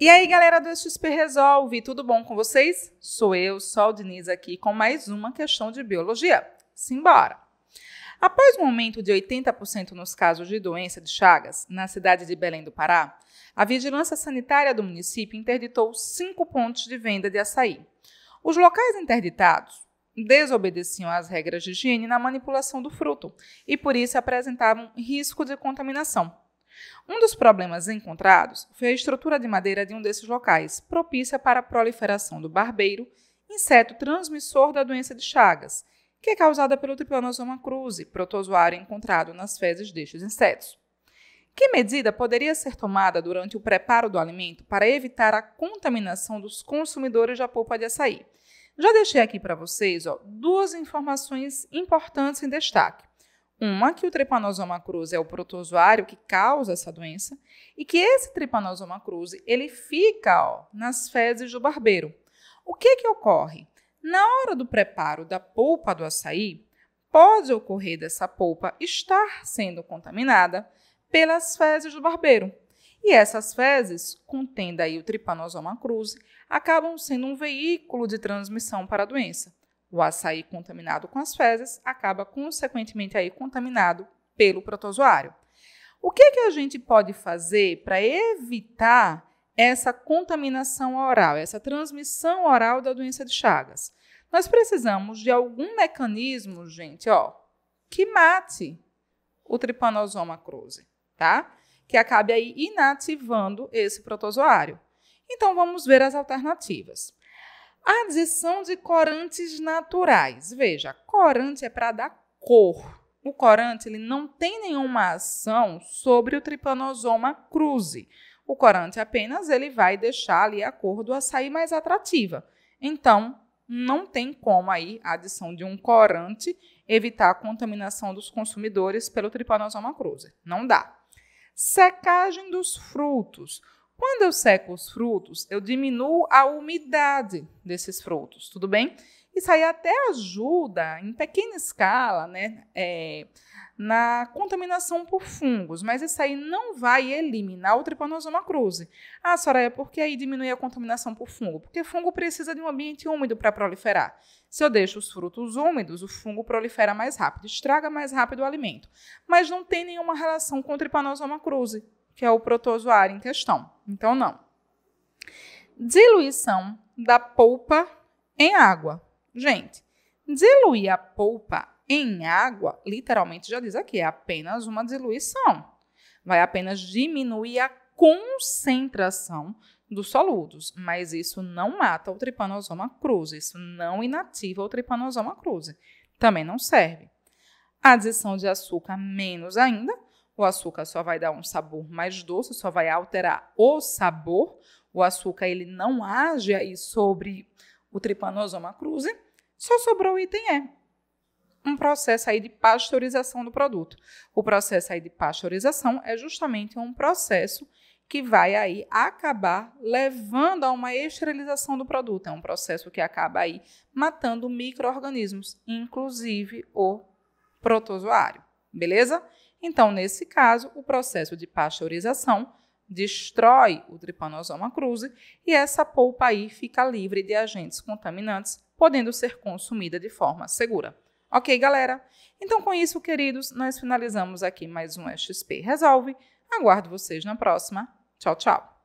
E aí, galera do XP Resolve, tudo bom com vocês? Sou eu, Sol Diniz, aqui com mais uma questão de biologia. Simbora! Após um aumento de 80% nos casos de doença de Chagas, na cidade de Belém do Pará, a vigilância sanitária do município interditou cinco pontos de venda de açaí. Os locais interditados desobedeciam às regras de higiene na manipulação do fruto e, por isso, apresentavam risco de contaminação. Um dos problemas encontrados foi a estrutura de madeira de um desses locais, propícia para a proliferação do barbeiro, inseto transmissor da doença de Chagas, que é causada pelo Trypanosoma cruzi, protozoário encontrado nas fezes destes insetos. Que medida poderia ser tomada durante o preparo do alimento para evitar a contaminação dos consumidores da polpa de açaí? Já deixei aqui para vocês ó, duas informações importantes em destaque. Uma, que o trepanosoma cruzi é o protozoário que causa essa doença, e que esse trepanosoma cruzi, ele fica ó, nas fezes do barbeiro. O que que ocorre? Na hora do preparo da polpa do açaí, pode ocorrer dessa polpa estar sendo contaminada pelas fezes do barbeiro. E essas fezes, contendo aí o tripanosoma cruzi, acabam sendo um veículo de transmissão para a doença. O açaí contaminado com as fezes acaba consequentemente aí contaminado pelo protozoário. O que, que a gente pode fazer para evitar essa contaminação oral, essa transmissão oral da doença de Chagas? Nós precisamos de algum mecanismo, gente, ó, que mate o tripanosoma cruzi, tá? Que acabe aí inativando esse protozoário. Então vamos ver as alternativas. Adição de corantes naturais. Veja, corante é para dar cor. O corante ele não tem nenhuma ação sobre o tripanosoma cruzi. O corante apenas ele vai deixar ali a cor do açaí mais atrativa. Então, não tem como aí a adição de um corante evitar a contaminação dos consumidores pelo Trypanosoma cruzi. Não dá. Secagem dos frutos. Quando eu seco os frutos, eu diminuo a umidade desses frutos, tudo bem? Isso aí até ajuda, em pequena escala, né, é, na contaminação por fungos, mas isso aí não vai eliminar o tripanosoma cruzi. Ah, Soraya, por que aí diminui a contaminação por fungo? Porque fungo precisa de um ambiente úmido para proliferar. Se eu deixo os frutos úmidos, o fungo prolifera mais rápido, estraga mais rápido o alimento. Mas não tem nenhuma relação com o tripanosoma cruzi, que é o protozoário em questão. Então, não. Diluição da polpa em água. Gente, diluir a polpa em água, literalmente já diz aqui, é apenas uma diluição. Vai apenas diminuir a concentração dos soludos, mas isso não mata o tripanosoma cruzi, isso não inativa o tripanosoma cruzi. Também não serve. Adição de açúcar menos ainda, o açúcar só vai dar um sabor mais doce, só vai alterar o sabor. O açúcar ele não age aí sobre o tripanosoma cruzi. Só sobrou o item E. Um processo aí de pasteurização do produto. O processo aí de pasteurização é justamente um processo que vai aí acabar levando a uma esterilização do produto. É um processo que acaba aí matando micro-organismos, inclusive o protozoário. Beleza? Então, nesse caso, o processo de pasteurização destrói o Trypanosoma cruzi e essa polpa aí fica livre de agentes contaminantes, podendo ser consumida de forma segura. Ok, galera? Então, com isso, queridos, nós finalizamos aqui mais um XP Resolve. Aguardo vocês na próxima. Tchau, tchau!